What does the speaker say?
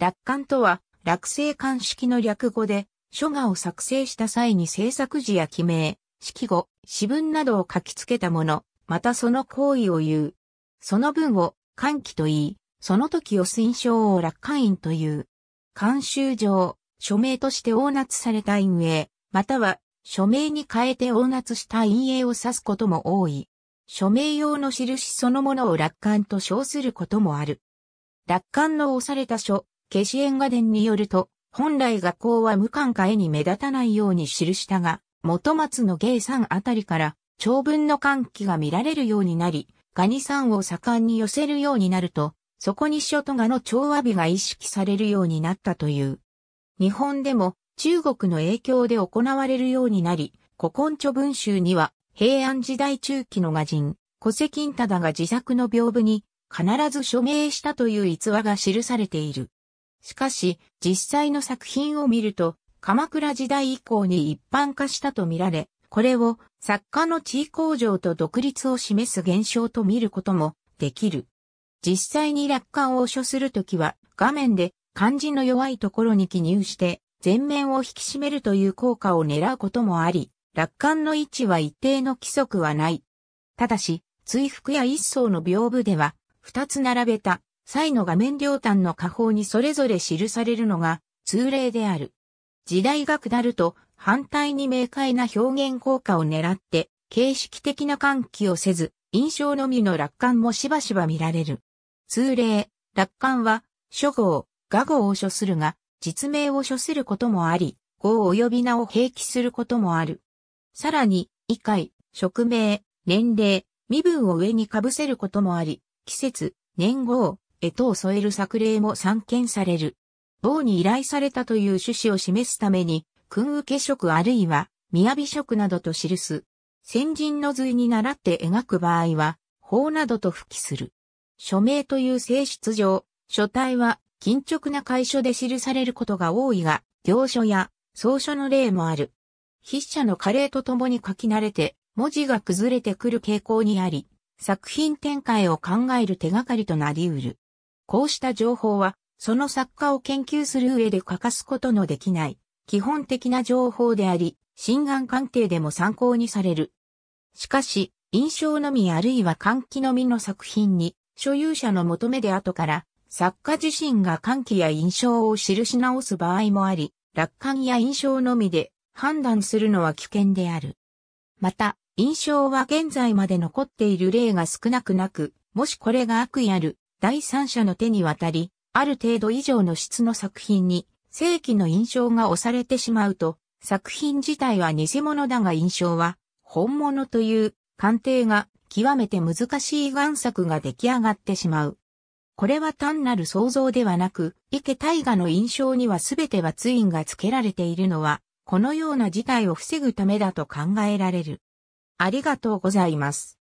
楽観とは、落成鑑式の略語で、書画を作成した際に制作時や記名、式語、詩文などを書き付けたもの、またその行為を言う。その文を、歓喜と言い、その時を推奨を楽観院という。慣習上、署名として応夏された陰影、または、署名に変えて応夏した陰影を指すことも多い。署名用の印そのものを楽観と称することもある。楽観の押された書、ケシエンガ伝によると、本来学校は無化絵に目立たないように記したが、元松の芸山あたりから長文の歓喜が見られるようになり、ガニ山を盛んに寄せるようになると、そこに諸とガの調和美が意識されるようになったという。日本でも中国の影響で行われるようになり、古今著文集には平安時代中期の画人、古関忠が自作の屏風に必ず署名したという逸話が記されている。しかし、実際の作品を見ると、鎌倉時代以降に一般化したとみられ、これを作家の地位向上と独立を示す現象と見ることもできる。実際に楽観を書するときは画面で漢字の弱いところに記入して全面を引き締めるという効果を狙うこともあり、楽観の位置は一定の規則はない。ただし、追服や一層の屏風では、二つ並べた際の画面両端の下方にそれぞれ記されるのが通例である。時代が下ると反対に明快な表現効果を狙って形式的な喚起をせず印象のみの楽観もしばしば見られる。通例、楽観は諸号、画号を処するが実名を処することもあり、号及び名を併記することもある。さらに、以外、職名、年齢、身分を上に被せることもあり、季節、年号、絵等添える作例も散見される。某に依頼されたという趣旨を示すために、君受け職あるいは、雅職などと記す。先人の随に倣って描く場合は、法などと付記する。署名という性質上、書体は、緊直な楷書で記されることが多いが、行書や、草書の例もある。筆者の加齢とともに書き慣れて、文字が崩れてくる傾向にあり、作品展開を考える手がかりとなり得る。こうした情報は、その作家を研究する上で欠かすことのできない、基本的な情報であり、心眼鑑定でも参考にされる。しかし、印象のみあるいは換気のみの作品に、所有者の求めで後から、作家自身が換気や印象を記し直す場合もあり、楽観や印象のみで判断するのは危険である。また、印象は現在まで残っている例が少なくなく、もしこれが悪意ある第三者の手に渡り、ある程度以上の質の作品に正規の印象が押されてしまうと、作品自体は偽物だが印象は本物という鑑定が極めて難しい贋作が出来上がってしまう。これは単なる想像ではなく、池大河の印象には全てはツインが付けられているのは、このような事態を防ぐためだと考えられる。ありがとうございます。